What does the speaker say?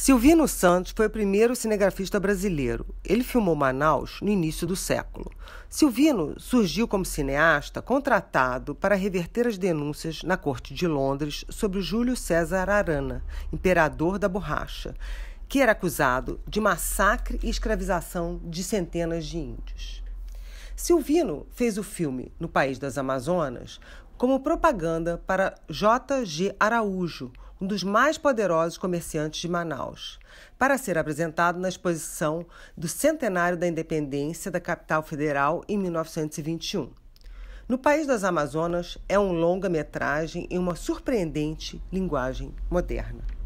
Silvino Santos foi o primeiro cinegrafista brasileiro. Ele filmou Manaus no início do século. Silvino surgiu como cineasta contratado para reverter as denúncias na corte de Londres sobre Júlio César Arana, imperador da borracha, que era acusado de massacre e escravização de centenas de índios. Silvino fez o filme No País das Amazonas como propaganda para J.G. Araújo, um dos mais poderosos comerciantes de Manaus, para ser apresentado na exposição do Centenário da Independência da Capital Federal em 1921. No País das Amazonas é um longa-metragem em uma surpreendente linguagem moderna.